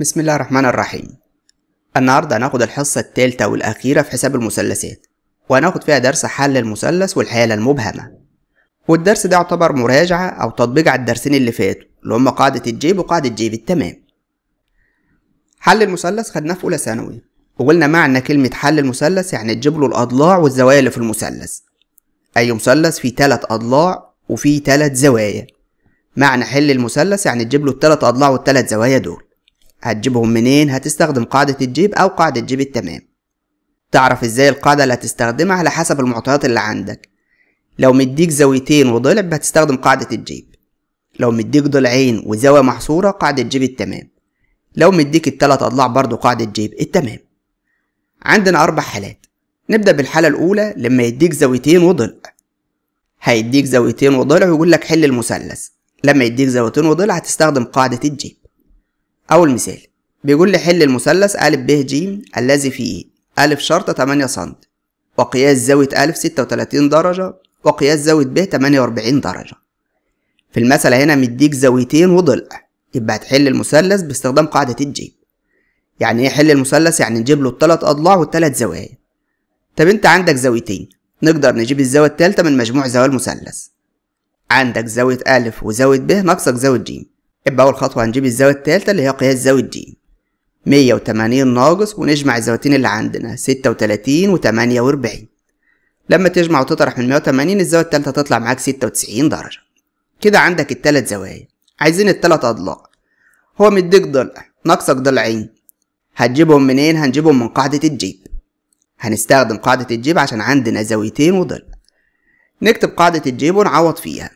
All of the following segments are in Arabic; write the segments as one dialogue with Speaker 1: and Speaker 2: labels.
Speaker 1: بسم الله الرحمن الرحيم النهاردة هناخد الحصة التالتة والأخيرة في حساب المثلثات وهناخد فيها درس حل المثلث والحالة المبهمة والدرس ده يعتبر مراجعة أو تطبيق على الدرسين اللي فاتوا اللي هما قاعدة الجيب وقاعدة جيب التمام حل المثلث خدناه في اولى ثانوي وقلنا معنى كلمة حل المثلث يعني تجيب له الأضلاع والزوايا اللي في المثلث أي مثلث فيه تلات أضلاع وفيه تلات زوايا معنى حل المثلث يعني تجيب له التلات أضلاع والتلات زوايا دول هتجيبهم منين هتستخدم قاعدة الجيب أو قاعدة جيب التمام تعرف ازاي القاعدة اللي هتستخدمها على حسب المعطيات اللي عندك لو مديك زاويتين وضلع هتستخدم قاعدة الجيب لو مديك ضلعين وزاوية محصورة قاعدة جيب التمام لو مديك التلات أضلاع برضو قاعدة جيب التمام عندنا أربع حالات نبدأ بالحالة الأولى لما يديك زاويتين وضلع هيديك زاويتين وضلع ويقول لك حل المثلث لما يديك زاويتين وضلع هتستخدم قاعدة الجيب أول مثال بيقول لي حل المثلث أ ب ج الذي فيه أ إيه؟ شرطة 8 سم وقياس زاوية أ 36 درجة وقياس زاوية ب 48 درجة في المثل هنا مديك زاويتين وضلع يبقى هتحل المثلث باستخدام قاعدة الجيب يعني ايه حل المثلث يعني نجيب له التلات اضلاع والتلات زوايا طب انت عندك زاويتين نقدر نجيب الزاوية التالتة من مجموع زوايا المثلث عندك زاوية أ وزاوية ب ناقصك زاوية ج يبقى أول خطوة هنجيب الزاوية التالتة اللي هي قياس زاوية ج مية وتمانين ناقص ونجمع الزاويتين اللي عندنا ستة وتلاتين وتمانية وأربعين لما تجمع وتطرح من مية وتمانين الزاوية التالتة تطلع معاك ستة وتسعين درجة كده عندك التلات زوايا عايزين التلات أضلاع هو مديك ضلع ناقصك ضلعين هتجيبهم منين هنجيبهم من قاعدة الجيب هنستخدم قاعدة الجيب عشان عندنا زاويتين وضلع نكتب قاعدة الجيب ونعوض فيها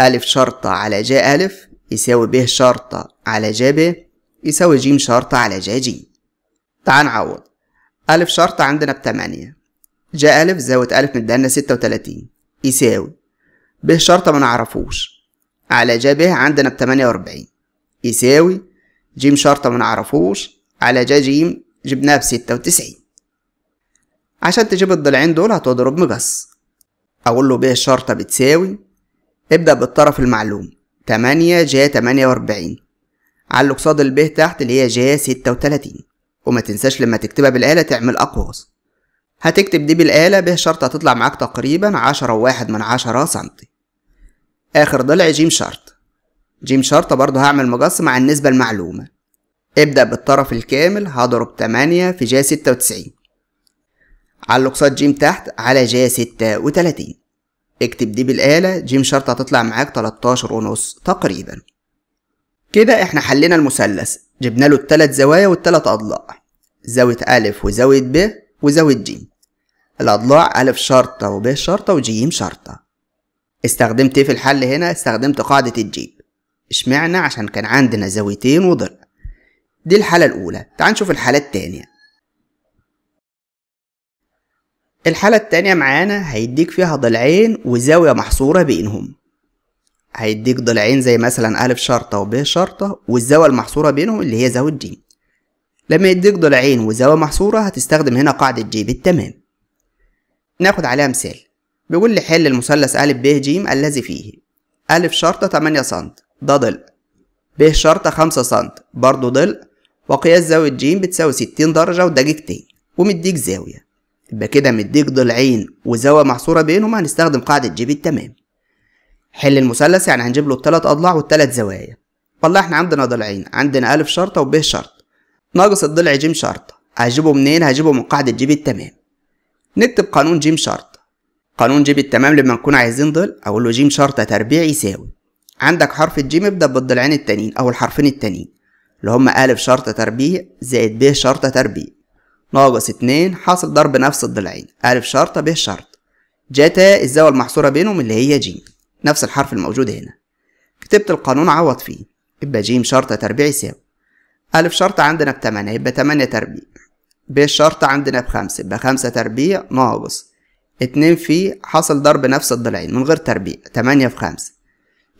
Speaker 1: أ شرطة على ج أ يساوي ب شرطة على ج ب يساوي ج شرطة على ج ج تعال نعوض أ شرطة عندنا بتمانية ج أ زاوية أ مدالنا ستة وتلاتين يساوي ب شرطة منعرفوش على جبهة عندنا بتمانية وأربعين يساوي جيم شرطة منعرفوش على جا جيم جبناها بستة وتسعين عشان تجيب الضلعين دول هتضرب مقص أقول له ب الشرطة بتساوي ابدأ بالطرف المعلوم تمانية جا تمانية وأربعين على ال ب تحت اللي هي جا ستة وتلاتين وما تنساش لما تكتبها بالآلة تعمل أقواس هتكتب دي بالآلة به شرطة هتطلع معاك تقريبا عشرة وواحد من عشرة سنتي آخر ضلع جيم شرط جيم شرط برضه هعمل مقص مع النسبة المعلومة ابدأ بالطرف الكامل هضرب تمانية في جا ستة وتسعين على الاقساط جيم تحت على جا ستة وتلاتين اكتب دي بالآلة جيم شرطة هتطلع معاك 13 ونص تقريبا كده احنا حلينا المثلث جبنا له التلات زوايا والتلات أضلاع زاوية أ وزاوية ب وزاوية ج الأضلاع أ شرطة وب شرطة وجيم شرطة استخدمت ايه في الحل هنا استخدمت قاعدة الجيب اشمعنى عشان كان عندنا زاويتين وضلع دي الحالة الأولى تعال نشوف الحالة التانية الحالة التانية معانا هيديك فيها ضلعين وزاوية محصورة بينهم هيديك ضلعين زي مثلا ألف شرطة وب شرطة والزاوية المحصورة بينهم اللي هي زاوية ج لما يديك ضلعين وزاوية محصورة هتستخدم هنا قاعدة جيب التمام ناخد عليها مثال بيقول لي حل المثلث أ ب ج الذي فيه أ شرطة 8 سم ده ضلع ب شرطة 5 سم برضه ضلع وقياس زاوية ج بتساوي 60 درجة وده ومديك زاوية يبقى كده مديك ضلعين وزاوية محصورة بينهم هنستخدم قاعدة ج بالتمام حل المثلث يعني هنجيب له التلات أضلاع والتلات زوايا والله احنا عندنا ضلعين عندنا أ شرطة وب شرطة ناقص الضلع ج شرطة هجيبه منين هجيبه من قاعدة ج بالتمام نكتب قانون ج شرطة قانون جيم التمام لما نكون عايزين ضلع اقول له جيم شرطة تربيع يساوي عندك حرف الجيم ابدأ بالضلعين التانيين او الحرفين التانيين اللي هما أ شرطة تربيع زائد ب شرطة تربيع ناقص اتنين حاصل ضرب نفس الضلعين أ شرطة ب شرطة جتا الزاوية المحصورة بينهم اللي هي جيم نفس الحرف الموجود هنا كتبت القانون عوض فيه يبقى جيم شرطة تربيع يساوي أ شرطة عندنا بتمانية يبقى تمانية تربيع ب شرطة عندنا بخمسة يبقى خمسة تربيع ناقص اتنين في حصل ضرب نفس الضلعين من غير تربيع تمانية في خمسة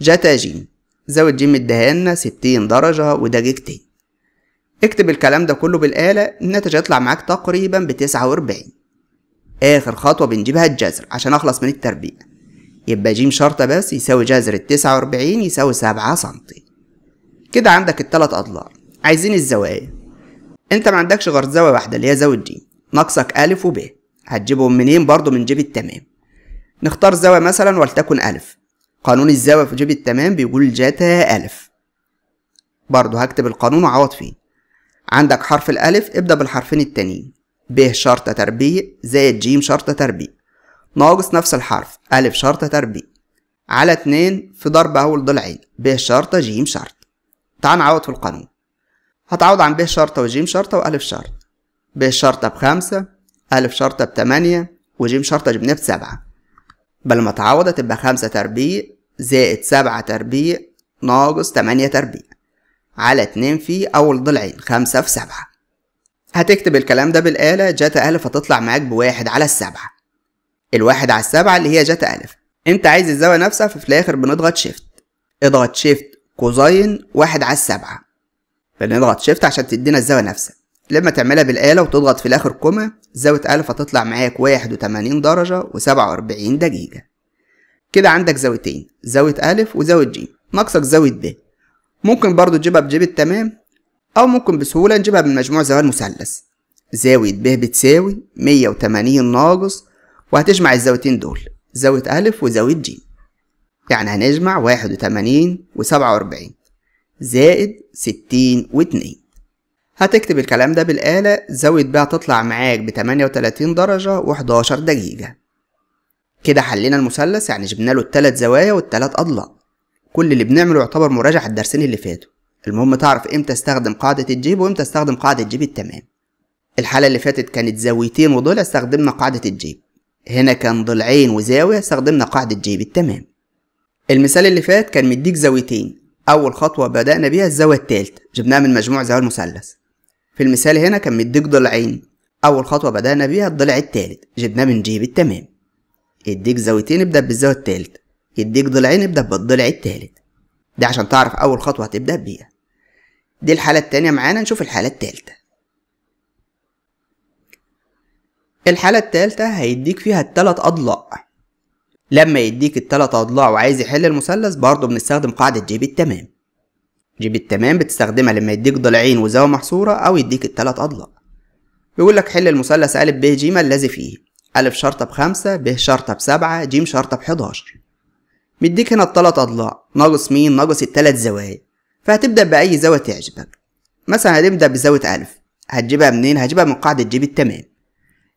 Speaker 1: جتا جيم زاوية جيم لنا ستين درجة وده جيجتين اكتب الكلام ده كله بالآلة الناتج هيطلع معاك تقريبا بتسعة وأربعين آخر خطوة بنجيبها الجذر عشان أخلص من التربيع يبقى جيم شرطة بس يساوي جذر التسعة وأربعين يساوي سبعة سنتي كده عندك التلات أضلاع عايزين الزوايا انت ما عندكش غير زاوية واحدة اللي هي زاوية جيم ناقصك ألف وب هتجيبهم منين برضو من جيب التمام نختار زاوية مثلا ولتكن ألف قانون الزاوية في جيب التمام بيقول جتا ألف برضو هكتب القانون وأعوض فيه عندك حرف الألف ابدأ بالحرفين التانيين ب شرطة تربيع زائد ج شرطة تربيع ناقص نفس الحرف ألف شرطة تربيع على اتنين في ضرب أول ضلعين ب شرطة ج شرط تعال نعوض في القانون هتعوض عن ب شرطة وج شرطة وألف شرط ب شرطة بخمسة ألف شرطة بتمانية وجيم شرطة جبناه بسبعة بل ما تعوض تبقى خمسة تربيع زائد سبعة تربيع ناقص تمانية تربيع على اتنين في أول ضلعين خمسة في سبعة هتكتب الكلام ده بالآلة جاتا ألف هتطلع معاك بواحد على السبعة الواحد على السبعة اللي هي جاتا ألف أنت عايز الزاوية نفسها ففي الآخر بنضغط شيفت اضغط شيفت كوزين واحد على السبعة بنضغط شيفت عشان تدينا الزاوية نفسها لما تعملها بالآلة وتضغط في الآخر كومة زاوية آلة هتطلع معاك واحد وتمانين درجة وسبعة وأربعين دقيقة كده عندك زاويتين زاوية ألف وزاوية ج ناقصك زاوية د ممكن برضو تجيبها بجيب التمام أو ممكن بسهولة نجيبها بمجموع زوايا المثلث زاوية ب بتساوي مية وتمانين ناقص وهتجمع الزاويتين دول زاوية ألف وزاوية ج يعني هنجمع واحد وتمانين وسبعة وأربعين زائد ستين واتنين هتكتب الكلام ده بالآلة زاوية بيع تطلع معاك بتمانية درجة وحداشر دقيقة كده حلينا المثلث يعني جبنا له التلات زوايا والتلات أضلاع كل اللي بنعمله يعتبر مراجعة الدرسين اللي فاتوا المهم تعرف امتى استخدم قاعدة الجيب وامتى استخدم قاعدة جيب التمام الحالة اللي فاتت كانت زاويتين وضلع استخدمنا قاعدة الجيب هنا كان ضلعين وزاوية استخدمنا قاعدة جيب التمام المثال اللي فات كان مديك زاويتين أول خطوة بدأنا بيها الزاوية التالتة جبناها من مجموع زوايا المثلث في المثال هنا كان مديك ضلعين أول خطوة بدأنا بيها الضلع التالت جبناه من جيب التمام يديك زاويتين ابدأ بالزاوية التالت يديك ضلعين ابدأ بالضلع التالت ده عشان تعرف أول خطوة هتبدأ بيها دي الحالة التانية معانا نشوف الحالة التالتة الحالة التالتة هيديك فيها التلات أضلاع لما يديك التلات أضلاع وعايز يحل المثلث برضه بنستخدم قاعدة جيب التمام جيب التمام بتستخدمها لما يديك ضلعين وزاوية محصورة أو يديك التلات أضلاع بيقول لك حل المثلث أ ب ج الذي فيه أ شرطة بخمسة ب شرطة بسبعة ج شرطة بحداشر مديك هنا التلات أضلاع ناقص مين ناقص التلات زوايا فهتبدأ بأي زاوية تعجبك مثلا هنبدأ بزاوية أ هتجيبها منين هتجيبها من قاعدة جيب التمام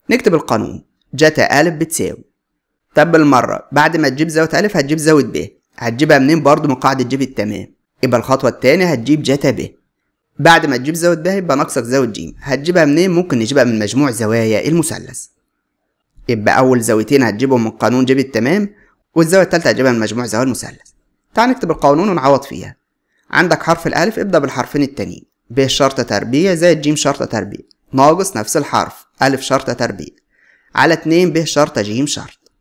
Speaker 1: نكتب القانون جتا أ بتساوي طب بالمرة بعد ما تجيب زاوية أ هتجيب زاوية ب هتجيبها منين برضه من قاعدة جيب التمام يبقى الخطوة التانية هتجيب جتا ب بعد ما تجيب زاوية ب يبقى ناقصك زاوية ج هتجيبها منين ممكن نجيبها من مجموع زوايا المثلث يبقى أول زاويتين هتجيبهم من قانون جيب التمام والزاوية التالتة هتجيبها من مجموع زوايا المثلث تعال نكتب القانون ونعوض فيها عندك حرف الألف ابدأ بالحرفين التانيين ب شرطة تربيع زائد ج شرطة تربيع ناقص نفس الحرف ألف شرطة تربيع على اتنين ب شرطة ج شرط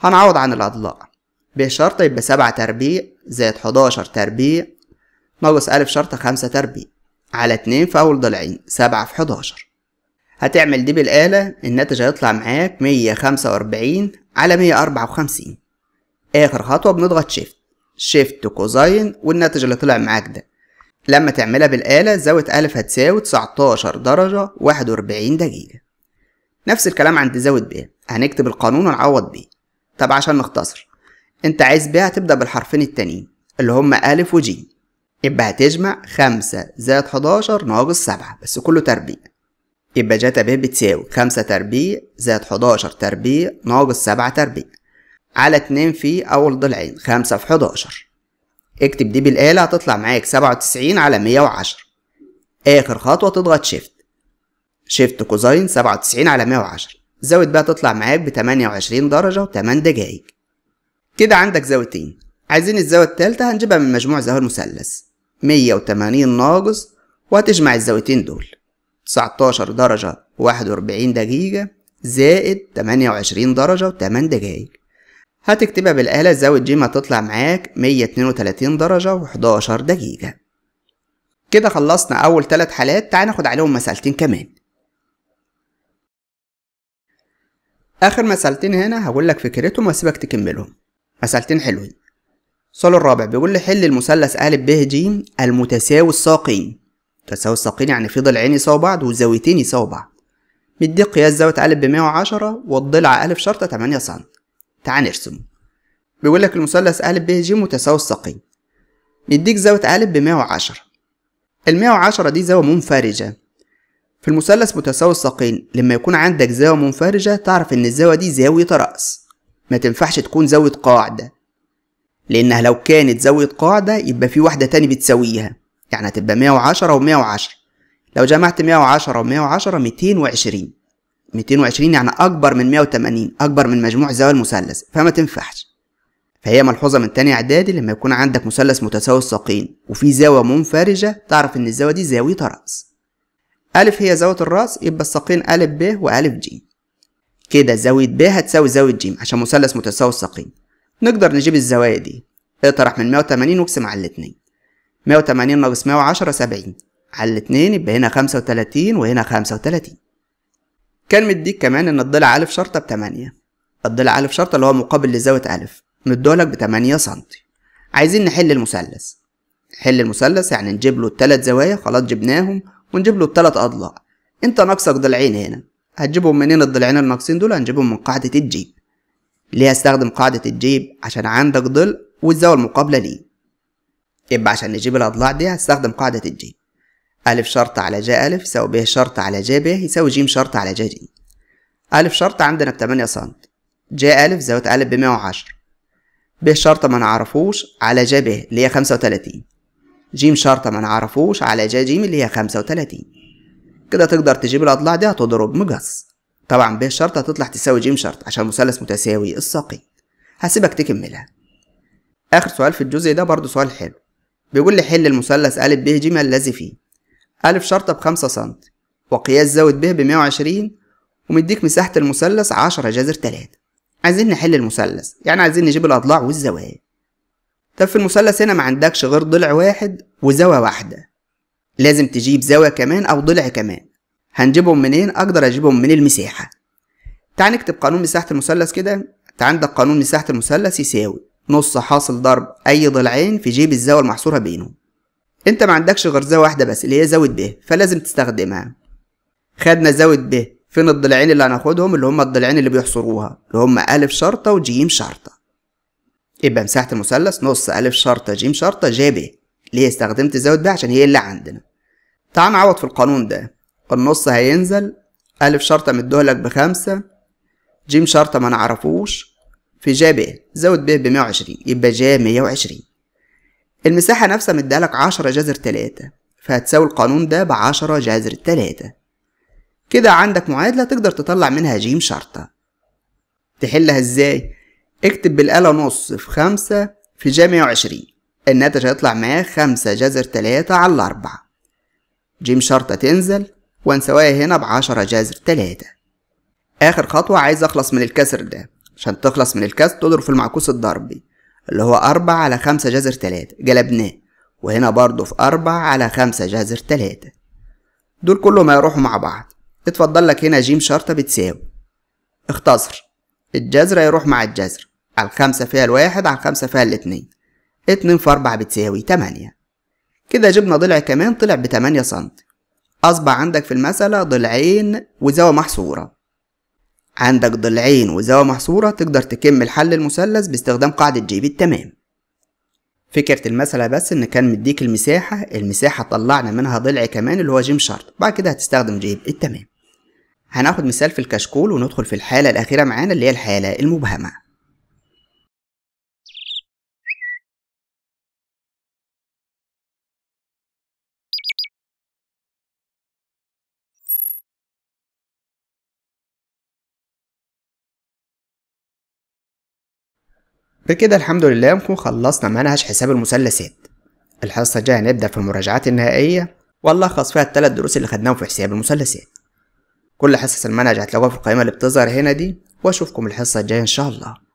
Speaker 1: هنعوض عن الأضلاع ب شرطة يبقى سبعة تربيع زائد حداشر تربيع ناقص أ شرطة خمسة تربيع على اتنين في أول ضلعين سبعة في حداشر هتعمل دي بالآلة الناتج هيطلع معاك مية خمسة وأربعين على مية أربعة وخمسين آخر خطوة بنضغط شيفت شيفت كوزاين والناتج اللي طلع معاك ده لما تعملها بالآلة زاوية أ هتساوي تسعتاشر درجة واحد وأربعين دقيقة نفس الكلام عند زاوية ب هنكتب القانون ونعوض بيه طب عشان نختصر انت عايز ب هتبدأ بالحرفين التانيين اللي هما أ وجيم يبقى هتجمع خمسة زائد حداشر ناقص سبعة بس كله تربيع يبقى جتا ب بتساوي خمسة تربيع زائد حداشر تربيع ناقص سبعة تربيع على اتنين في أول ضلعين خمسة في حداشر اكتب دي بالآلة هتطلع معاك سبعة وتسعين على مية وعشرة آخر خطوة تضغط شيفت شيفت كوزين سبعة وتسعين على مية وعشرة زاوية بقى تطلع معاك بتمانية وعشرين درجة وتمن دقايق كده عندك زاويتين عايزين الزاوية التالتة هنجيبها من مجموع زوايا المثلث 180 ناقص وهتجمع الزاويتين دول 19 درجة 41 دقيقة زائد 28 درجة و8 دقايق هتكتبها بالآلة زاوية جيم هتطلع معاك 132 درجة و11 دقيقة كده خلصنا أول تلات حالات تعال ناخد عليهم مسألتين كمان آخر مسألتين هنا هقولك فكرتهم واسيبك تكملهم مسألتين حلوين السؤال الرابع بيقول لي حل المثلث ا ب ج المتساوي الساقين تساوي الساقين يعني في ضلعين يساوي بعض وزاويتين يساوي بعض مدي قياس زاوية ا ب 110 والضلع ا شرطة 8 سم تعال نرسم بيقول لك المثلث ا ب ج متساوي الساقين مديك زاوية ا ب 110 ال 110 دي زاوية منفرجة في المثلث متساوي الساقين لما يكون عندك زاوية منفرجة تعرف إن الزاوية دي زاوية رأس ما تنفعش تكون زاوية قاعدة لأنها لو كانت زاوية قاعدة يبقى في واحدة تاني بتساويها يعني هتبقى 110 و110 لو جمعت 110 و110 220 220 يعني أكبر من 180 أكبر من مجموع زوايا المثلث فما تنفعش فهي ملحوظة من تاني إعدادي لما يكون عندك مثلث متساوي الساقين وفي زاوية منفرجة تعرف إن الزاوية دي زاوية رأس أ هي زاوية الرأس يبقى الساقين أ ب وأ ج كده زاوية ب هتساوي زاوية ج عشان مثلث متساوي الساقين نقدر نجيب الزوايا دي اطرح من 180 واقسم على الاتنين 180 ناقص 110 70 على الاتنين يبقى هنا 35 وهنا 35 كان مديك كمان ان الضلع ا شرطة ب 8 الضلع ا شرطة اللي هو مقابل لزاوية ا ألف ب 8 سم عايزين نحل المثلث حل المثلث يعني نجيب له التلات زوايا خلاص جبناهم ونجيب له التلات أضلاع انت ناقصك ضلعين هنا هتجيبهم منين الضلعين الناقصين دول هنجيبهم من قاعدة الجيب ليه استخدم قاعدة الجيب عشان عندك ضلع والزاوية المقابلة ليه يبقى عشان نجيب الأضلاع دي هستخدم قاعدة الجيب أ شرط على ج أ يساوي ب شرط على ج ب يساوي ج شرط على ج ج أ شرط عندنا بتمانية سنت ج أ زاوية أ بمية وعشرة ب شرط ما نعرفوش على ج ب اللي هي خمسة وتلاتين ج شرط ما نعرفوش على ج ج اللي هي خمسة وتلاتين كده تقدر تجيب الأضلاع دي هتضرب مقص طبعا ب شرط هتطلع تساوي ج شرط عشان مثلث متساوي الساقين هسيبك تكملها اخر سؤال في الجزء ده برضه سؤال حلو بيقول لي حل المثلث ا ب ج ما الذي فيه ا شرطه بخمسة سم وقياس زاوية ب بمية وعشرين ومديك مساحة المثلث عشرة جذر تلاتة عايزين نحل المثلث يعني عايزين نجيب الأضلاع والزوايا طب في المثلث هنا ما عندكش غير ضلع واحد وزاوية واحدة لازم تجيب زاوية كمان أو ضلع كمان هنجيبهم منين اقدر اجيبهم من المساحه تعال نكتب قانون مساحه المثلث كده انت عندك قانون مساحه المثلث يساوي نص حاصل ضرب اي ضلعين في جيب الزاويه المحصوره بينهم انت ما عندكش غير زاويه واحده بس اللي هي زاويه ب فلازم تستخدمها خدنا زاويه ب فين الضلعين اللي هناخدهم اللي هم الضلعين اللي بيحصروها اللي هم الف شرطه وجيم شرطه يبقى مساحه المثلث نص الف شرطه جيم شرطه جي ب ليه استخدمت زاويه ب عشان هي اللي عندنا تعال نعوض في القانون ده النص هينزل ألف شرطة مدهلك بخمسة جيم شرطة ما نعرفوش في جا ب إيه. زود ب بمية وعشرين يبقى جا مية وعشرين المساحة نفسها مدالك عشرة جذر تلاتة فهتساوي القانون ده بعشرة جذر تلاتة كده عندك معادلة تقدر تطلع منها جيم شرطة تحلها ازاي؟ اكتب بالآلة نص في خمسة في جا مية وعشرين الناتج هيطلع معاه خمسة جذر تلاتة على الأربعة جيم شرطة تنزل وهنسواها هنا بعشرة جذر تلاتة آخر خطوة عايز أخلص من الكسر ده عشان تخلص من الكسر تضرب في المعكوس الضربي اللي هو أربعة على خمسة جذر تلاتة جلبناه وهنا برضه في أربعة على خمسة جذر تلاتة دول كلهم هيروحوا مع بعض اتفضل لك هنا جيم شرطة بتساوي اختصر الجذر هيروح مع الجذر على الخمسة فيها الواحد على الخمسة فيها الاتنين اتنين في أربعة بتساوي تمانية كده جبنا ضلع كمان طلع بتمانية سنتي أصبح عندك في المسألة ضلعين وزاوية محصورة عندك ضلعين وزاوية محصورة تقدر تكمل حل المثلث باستخدام قاعدة جيب التمام فكرة المسألة بس إن كان مديك المساحة المساحة طلعنا منها ضلع كمان اللي هو جيم شرط بعد كده هتستخدم جيب التمام هناخد مثال في الكشكول وندخل في الحالة الأخيرة معانا اللي هي الحالة المبهمة بكده الحمد لله نكون خلصنا منهج حساب المثلثات الحصة الجاية هنبدأ في المراجعات النهائية ونلخص فيها التلات دروس اللي خدناهم في حساب المثلثات كل حصص المنهج هتلاقوها في القائمة اللي بتظهر هنا دي واشوفكم الحصة الجاية ان شاء الله